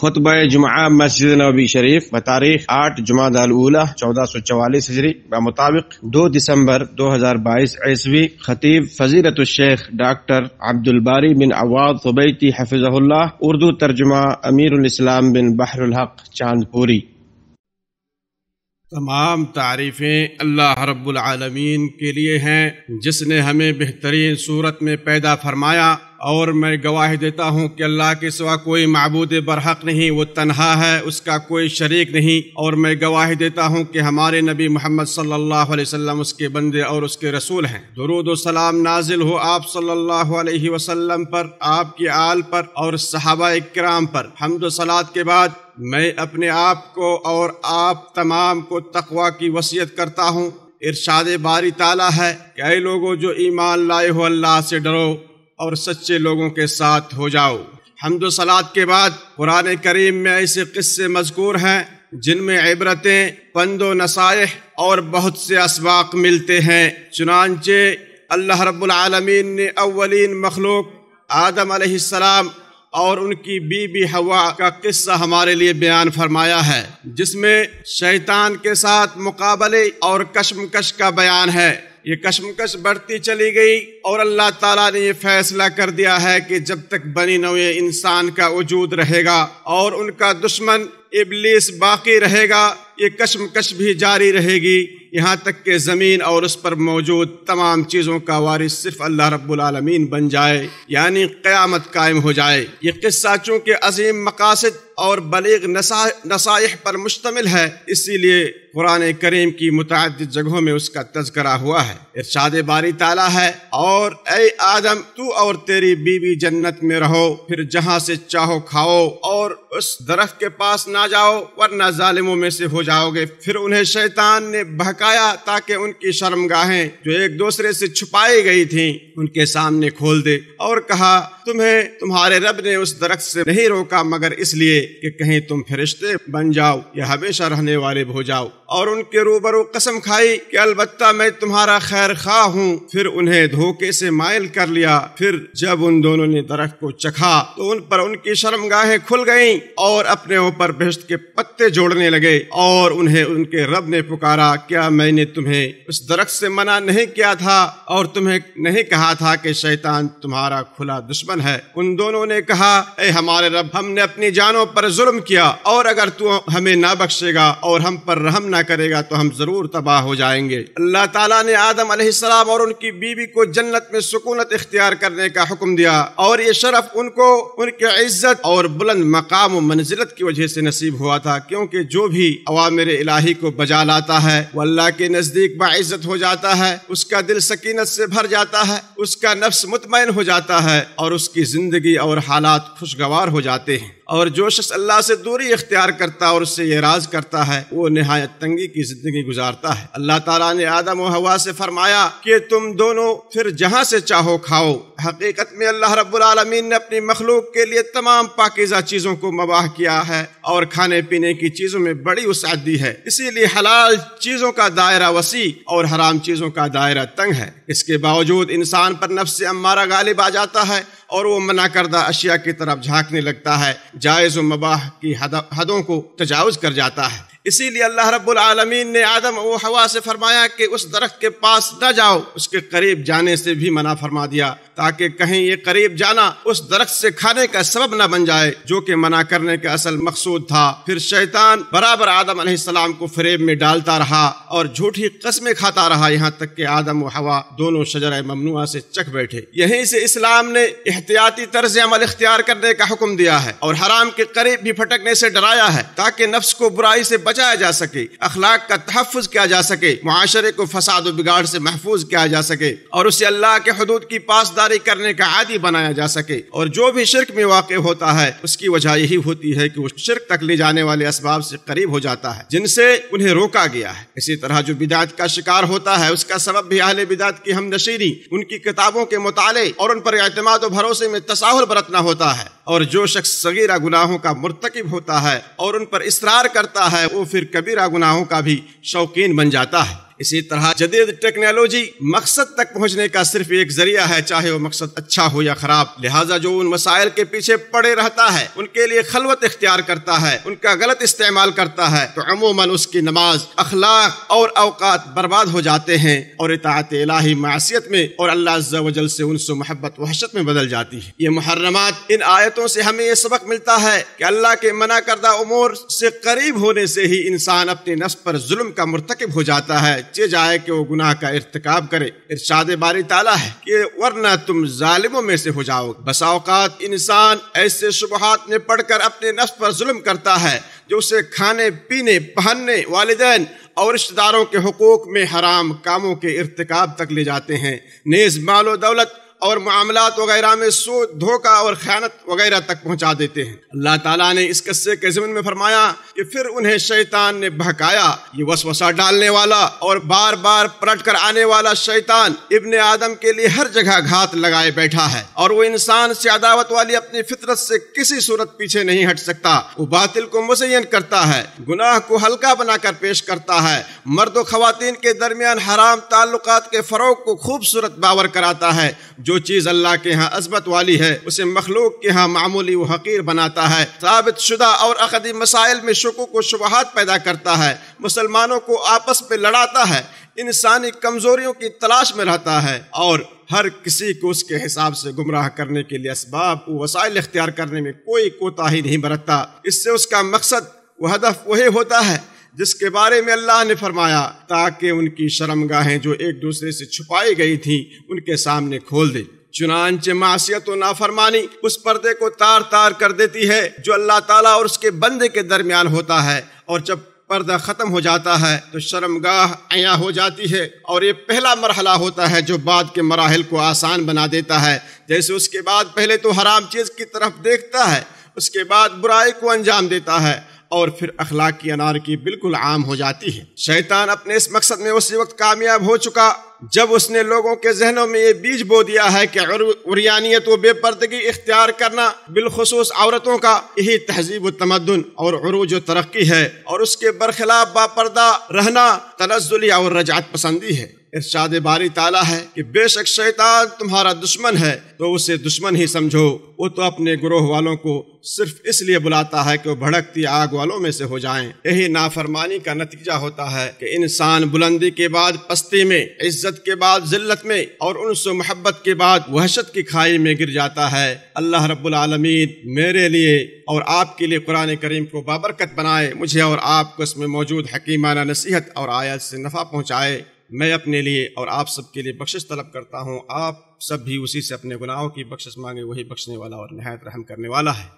खुतब जुमा मस्जिद नबी शरीफ तारीख आठ जुमा दाला चौदह सौ चवालीस हजरी मुताबिक दो दिसम्बर दो हजार बाईस ईस्वी खतीब फजीरत शेख doctor Abdul Bari bin अवाद सुबैती हफिजल्ला Urdu तर्जुमा अमीर इस्लाम बिन बहरुल हक चांदपुरी तमाम तारीफ़ें अल्लाह रब्बुल आलमीन के लिए हैं जिसने हमें बेहतरीन सूरत में पैदा फरमाया और मैं गवाह देता हूँ कि अल्लाह के सिवा कोई मबूद बरहक नहीं वो तनहा है उसका कोई शरीक नहीं और मैं गवाही देता हूँ कि हमारे नबी मोहम्मद सल्लल्लाहु अलैहि वसल्लम उसके बंदे और उसके रसूल हैं दरुद सलाम नाजिल हो आप सल्लल्लाहु अलैहि वसल्लम पर आपके आल पर और सहाबा कराम पर हमद सलात के बाद मैं अपने आप को और आप तमाम को तकवा की वसीयत करता हूँ इरशाद बारी ताला है कई लोगों जो ईमान लाए हो अल्लाह से डरो और सच्चे लोगों के साथ हो जाओ हमदो सलाद के बाद कुरान करीम में ऐसे किस्से मजकूर हैं जिनमें इबरतें पंदो नसाह और बहुत से असवाक मिलते हैं चुनानचे अल्लाह रबालमीन ने अवलिन मखलूक आदम सलाम और उनकी बीबी हवा का किस्सा हमारे लिए बयान फरमाया है जिसमें शैतान के साथ मुकाबले और कश्मकश का बयान है ये कश्मकश बढ़ती चली गई और अल्लाह ताला ने ये फैसला कर दिया है कि जब तक बनी नवे इंसान का वजूद रहेगा और उनका दुश्मन इबलीस बाकी रहेगा ये कश्मकश भी जारी रहेगी यहाँ तक के ज़मीन और उस पर मौजूद तमाम चीज़ों का वारिस सिर्फ अल्लाह रब्बुल बन जाए यानी क़यामत कायम हो जाए ये किस्सा चूँकि अजीम मकासद और बलीग नसा नसाइह पर मुश्तमिल है इसीलिए कुरान करीम की मुतद जगहों में उसका तस्करा हुआ है इर्शाद बारी ताला है और ए आदम तू और तेरी बीवी जन्नत में रहो फिर जहाँ से चाहो खाओ और उस दरख्त के पास ना जाओ वरना जालिमों में से हो जाओगे फिर उन्हें शैतान ने बहकाया ताकि उनकी शर्मगाहें जो एक दूसरे से छुपाई गई थी उनके सामने खोल दे और कहा तुम्हे तुम्हारे रब ने उस दरख्त से नहीं रोका मगर इसलिए कि कहीं तुम फरिश्ते बन जाओ या हमेशा रहने वाले हो जाओ और उनके रूबरू कसम खाई कि अलबत्ता मैं तुम्हारा खैर खा हूँ फिर उन्हें धोखे से मायल कर लिया फिर जब उन दोनों ने दरख्त को चखा तो उन पर उनकी शर्मगाहें खुल गईं और अपने ऊपर बहिश्त के पत्ते जोड़ने लगे और उन्हें उनके रब ने पुकारा क्या मैंने तुम्हें उस दरख्त से मना नहीं किया था और तुम्हें नहीं कहा था कि शैतान तुम्हारा खुला दुश्मन है उन दोनों ने कहा ए हमारे रब हमने अपनी जानों पर पर जुल्म किया और अगर तू हमें ना बख्शेगा और हम पर रहम ना करेगा तो हम ज़रूर तबाह हो जाएंगे अल्लाह ताला ने आदम सलाम और उनकी बीवी को जन्नत में सुकूनत इख्तियार करने का हुक्म दिया और ये शरफ उनको उनकी इज्जत और बुलंद मकाम मंजिलत की वजह से नसीब हुआ था क्योंकि जो भी अवा मेरे इलाही को बजा लाता है वो अल्लाह के नज़दीक बाइज्जत हो जाता है उसका दिल सकीनत से भर जाता है उसका नफ्स मुतमिन हो जाता है और उसकी ज़िंदगी और हालात खुशगवार हो जाते हैं और जो शख्स अल्लाह से दूरी इख्तियार करता और उससे ये राज करता है वो नहायत तंगी की जिंदगी गुजारता है अल्लाह ताला ने आदम हवा से फरमाया कि तुम दोनों फिर जहाँ से चाहो खाओ हकीकत में अल्लाह रबालमीन ने अपनी मखलूक के लिए तमाम पाकिजा चीज़ों को मबाह किया है और खाने पीने की चीज़ों में बड़ी वसात दी है इसीलिए हलाल चीज़ों का दायरा वसी और हराम चीज़ों का दायरा तंग है इसके बावजूद इंसान पर नफ्स अम्मारा गालिब आ जाता है और वो मना करदा अशिया की तरफ झांकने लगता है जायज़ मबाह की हदों को तजावज़ कर जाता है इसीलिए अल्लाह रब्बुल आलमीन ने आदम व हवा से फरमाया कि उस दरख्त के पास न जाओ उसके करीब जाने से भी मना फरमा दिया ताकि कहीं ये करीब जाना उस दरख्त से खाने का सबब न बन जाए जो कि मना करने का असल मकसूद था फिर शैतान बराबर आदम सलाम को फरेब में डालता रहा और झूठी कस्में खाता रहा यहाँ तक कि आदम व हवा दोनों शजर ममनुआ से चख बैठे यहीं से इस्लाम ने एहतियाती तर्ज अमल इख्तियार करने का हुक्म दिया है और हराम के करीब भी फटकने से डराया है ताकि नफ्स को बुराई से बच बचाया जा सके अखलाक का तहफ़ किया जा सके माशरे को फसाद बिगाड़ से महफूज किया जा सके और उसे अल्लाह के हदूद की पासदारी करने का आदि बनाया जा सके और जो भी शिरक में वाक़ होता है उसकी वजह यही होती है कि वो शिरक तक ले जाने वाले इसबाब से करीब हो जाता है जिनसे उन्हें रोका गया है इसी तरह जो बिदात का शिकार होता है उसका सबब भी अहल बिदात की हम नशीरी उनकी किताबों के मुताले और उन पर अतमाद भरोसे में तसाहुल बरतना होता है और जो शख्स सगीरा गुनाहों का मुरतकब होता है और उन पर इसरार करता है वो फिर कबीरा गुनाहों का भी शौकीन बन जाता है इसी तरह जदीद टेक्नोलॉजी मकसद तक पहुँचने का सिर्फ एक जरिया है चाहे वो मकसद अच्छा हो या खराब लिहाजा जो उन मसाइल के पीछे पड़े रहता है उनके लिए खलवत इख्तियार करता है उनका गलत इस्तेमाल करता है तो अमूमन उसकी नमाज अखलाक और अवकात बर्बाद हो जाते हैं और इतात इलाही मासीत में और अल्लाह वजल से उनसे मोहब्बत वहशत में बदल जाती है ये मुहर्रमात इन आयतों से हमें ये सबक मिलता है कि अल्लाह के मना करदा उमूर से करीब होने से ही इंसान अपने नफ्स पर जुल्म का मरतकब हो जाता है बच्चे जाए कि वो गुनाह का इरतकाब करे इरशाद बारी ताला है कि वरना तुम जालिमों में से हो जाओ बसाओकात इंसान ऐसे शुबहत में पढ़कर अपने नफ्स पर जुल्म करता है जो उसे खाने पीने पहनने वालदेन और रिश्तेदारों के हकूक में हराम कामों के इरतकाब तक ले जाते हैं नेज मालो दौलत और मामला वगैरह में सूद धोखा और ख्यानत वगैरह तक पहुंचा देते हैं अल्लाह ताला ने इस कस्से के जमन में फरमाया कि फिर उन्हें शैतान ने बहकाया ये वसवसा डालने वाला और बार बार पलट कर आने वाला शैतान इबन आदम के लिए हर जगह घात लगाए बैठा है और वो इंसान से अदावत वाली अपनी फितरत से किसी सूरत पीछे नहीं हट सकता वो बातिल को मुजयन करता है गुनाह को हल्का बनाकर पेश करता है मर्द खुवान के दरमियान हराम ताल्लुक के फ़रोग को खूबसूरत बावर कराता है जो चीज़ अल्लाह के यहाँ असबत वाली है उसे मखलूक के यहाँ मामूली वकीर बनाता है साबित शुदा और अकदी मसाइल में शकु को शुबहत पैदा करता है मुसलमानों को आपस में लड़ाता है इंसानी कमजोरियों की तलाश में रहता है और हर किसी को उसके हिसाब से गुमराह करने के लिए इसबाब वसाइल अख्तियार करने में कोई कोताही नहीं बरतता इससे उसका मकसद वह हदफ वही होता है जिसके बारे में अल्लाह ने फरमाया ताकि उनकी शर्मगाहें जो एक दूसरे से छुपाई गई थी उनके सामने खोल दी चुनानचे मासीत व नाफरमानी उस पर्दे को तार तार कर देती है जो अल्लाह ताला और उसके बंदे के दरमियान होता है और जब पर्दा ख़त्म हो जाता है तो शर्मगाह अया हो जाती है और ये पहला मरहला होता है जो बाद के मराहल को आसान बना देता है जैसे उसके बाद पहले तो हराम चीज़ की तरफ देखता है उसके बाद बुराई को अंजाम देता है और फिर अखलाक की अनार की बिल्कुल आम हो जाती है शैतान अपने इस मकसद में उसी वक्त कामयाब हो चुका जब उसने लोगों के जहनों में ये बीज बो दिया है कि उरियानियत व बेपर्दगी इख्तियार करना बिलखसूस औरतों का यही तहजीब तमदन और व तरक्की है और उसके बरखिलाफ बापर्दा रहना तनजुली और रजात पसंदी है इर्शाद बारी ताला है कि बेशक शैतान तुम्हारा दुश्मन है तो उसे दुश्मन ही समझो वो तो अपने ग्रोह वालों को सिर्फ इसलिए बुलाता है कि वो भड़कती आग वालों में से हो जाएं। यही नाफरमानी का नतीजा होता है कि इंसान बुलंदी के बाद पस्ती में इज्जत के बाद जिल्लत में और उनसे मोहब्बत के बाद वहशत की खाई में गिर जाता है अल्लाह रब्बुल आलमीन मेरे लिए और आपके लिए कुरान करीम को बाबरकत बनाए मुझे और आपको इसमें मौजूद हकीमाना नसीहत और आयत से नफा पहुँचाए मैं अपने लिए और आप सबके लिए बख्शिश तलब करता हूँ आप सब भी उसी से अपने गुनाहों की बख्शिश मांगे वही बख्शने वाला और नहायत रहम करने वाला है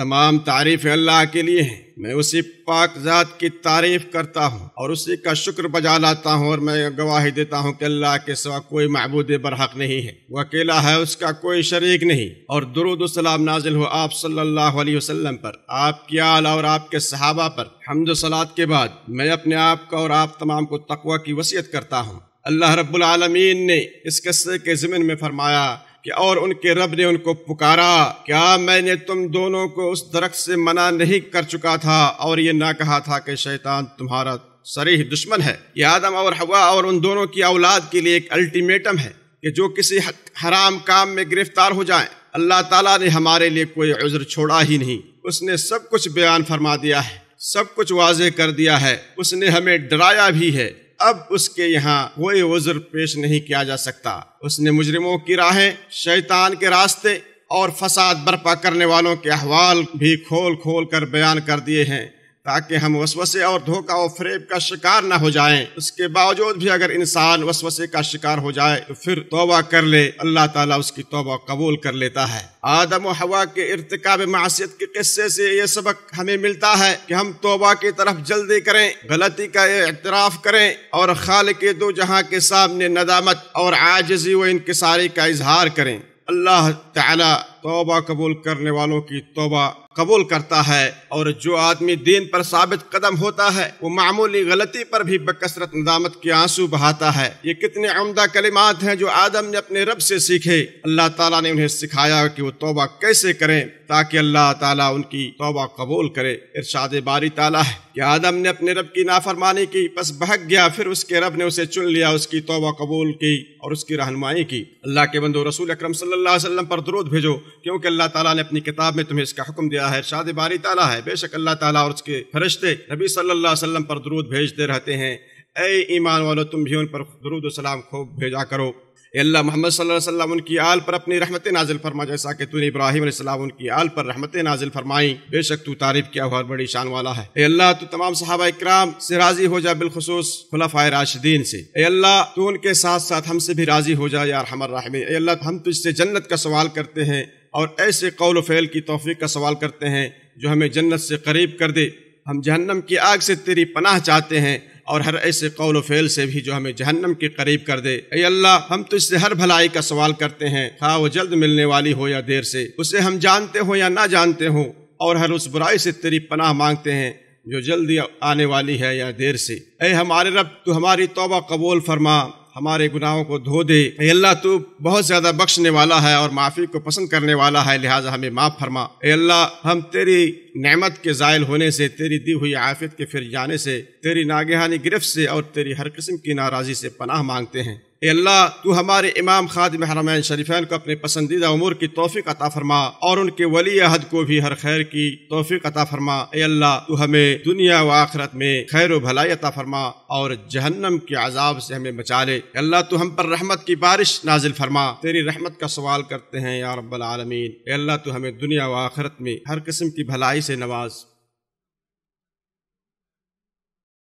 तमाम तारीफ अल्लाह के लिए है मैं उसी पाक ज़ात की तारीफ करता हूँ और उसी का शुक्र बजा लाता हूँ और मैं गवाही देता हूँ कि अल्लाह के सिवा कोई महबूद बरहक नहीं है वो अकेला है उसका कोई शरीक नहीं और दरुद सलाम नाजिल हो आप सल्लल्लाहु अलैहि वसल्लम पर आपकी आल और आपके सहाबा पर हमद सलात के बाद मैं अपने आप का और आप तमाम को तकवा की वसीयत करता हूँ अल्लाह रब्बुल आलमीन ने इस किस्से के ज़िमन में फरमाया कि और उनके रब ने उनको पुकारा क्या मैंने तुम दोनों को उस दरख्त से मना नहीं कर चुका था और ये ना कहा था कि शैतान तुम्हारा सरीह दुश्मन है ये आदम और हवा और उन दोनों की औलाद के लिए एक अल्टीमेटम है कि जो किसी हराम काम में गिरफ्तार हो जाए अल्लाह ताला ने हमारे लिए कोई उज्र छोड़ा ही नहीं उसने सब कुछ बयान फरमा दिया है सब कुछ वाजे कर दिया है उसने हमें डराया भी है अब उसके यहाँ कोई उज्र पेश नहीं किया जा सकता उसने मुजरिमों की राहें शैतान के रास्ते और फसाद बर्पा करने वालों के अहवाल भी खोल खोल कर बयान कर दिए हैं ताकि हम वसवसे और धोखा और फ्रेब का शिकार ना हो जाएं उसके बावजूद भी अगर इंसान वसवसे का शिकार हो जाए तो फिर तोबा कर ले अल्लाह ताला उसकी तौबा कबूल कर लेता है आदम और हवा के इरतकाब मासीत के किस्से से ये सबक हमें मिलता है कि हम तोबा की तरफ जल्दी करें गलती का एतराफ़ करें और खाल के दो जहाँ के सामने नदामत और आजजी व इनकसारी का इजहार करें अल्लाह तौबा कबूल करने वालों की तोबा कबूल करता है और जो आदमी दीन पर साबित कदम होता है वो मामूली गलती पर भी बकसरत नदामत के आंसू बहाता है ये कितने आमदा कलिमात हैं जो आदम ने अपने रब से सीखे अल्लाह ताला ने उन्हें सिखाया कि वो तोबा कैसे करें ताकि अल्लाह ताला उनकी तोबा कबूल करे इरशाद बारी ताला है कि आदम ने अपने रब की नाफरमानी की बस बहक गया फिर उसके रब ने उसे चुन लिया उसकी तोबा कबूल की और उसकी रहनुमाई की अल्लाह के बंदो रसूल अक्रम सल्लल्लाहु अलैहि वसल्लम पर दरूद भेजो क्योंकि अल्लाह ताला ने अपनी किताब में तुम्हें इसका हुक्म दिया गया है शाद बारी ताला है बेशक अल्लाह ताला और उसके फरिश्ते नबी सल्लल्लाहु अलैहि वसल्लम पर दरूद भेजते रहते हैं ए ईमान वालों तुम भी उन पर दरूद सलाम खूब भेजा करो अल्लाह मोहम्मद वसल्लम उनकी आल पर अपनी रहमत नाजिल फरमा जैसा कि तूने इब्राहिम उनकी आल पर रहमत नाजिल फरमाई बेशक तू तारीफ किया हुआ बड़ी शान वाला है ए अल्लाह तू तमाम सहाबा इक्राम से राजी हो जा बिलखसूस खुलाफा राशिदीन से ए अल्लाह तू उनके साथ साथ हमसे भी राजी हो जा यार हमर राहमी अल्लाह हम तुझसे जन्नत का सवाल करते हैं और ऐसे कौल फ़ैल की तोफ़ी का सवाल करते हैं जो हमें जन्नत से करीब कर दे हम जहन्नम की आग से तेरी पनाह चाहते हैं और हर ऐसे कौल फ़ैल से भी जो हमें जहन्नम के करीब कर दे अय अल्लाह हम तो इससे हर भलाई का सवाल करते हैं हाँ वो जल्द मिलने वाली हो या देर से उसे हम जानते हो या ना जानते हो और हर उस बुराई से तेरी पनाह मांगते हैं जो जल्दी आने वाली है या देर से अय हमारे रब तो हमारी तोबा कबूल फरमा हमारे गुनाहों को धो दे अल्लाह तू बहुत ज़्यादा बख्शने वाला है और माफ़ी को पसंद करने वाला है लिहाजा हमें माफ़ फरमा अल्लाह हम तेरी नेमत के ज़ायल होने से तेरी दी हुई आफियत के फिर जाने से तेरी नागहानी गिरफ्त से और तेरी हर किस्म की नाराज़ी से पनाह मांगते हैं अल्लाह तू हमारे इमाम खाद हरमैन शरीफान को अपने पसंदीदा उमूर की तोफ़ी अता फरमा और उनके वली अहद को भी हर खैर की तोफ़ी अता फरमा ए अल्लाह तू हमें दुनिया व आखरत में खैर भलाई अता फरमा और जहन्नम के अजाब से हमें बचा ले अल्लाह तू हम पर रहमत की बारिश नाजिल फरमा तेरी रहमत का सवाल करते हैं या रब्बल अल्लाह तू हमें दुनिया व आखरत में हर किस्म की भलाई से नवाज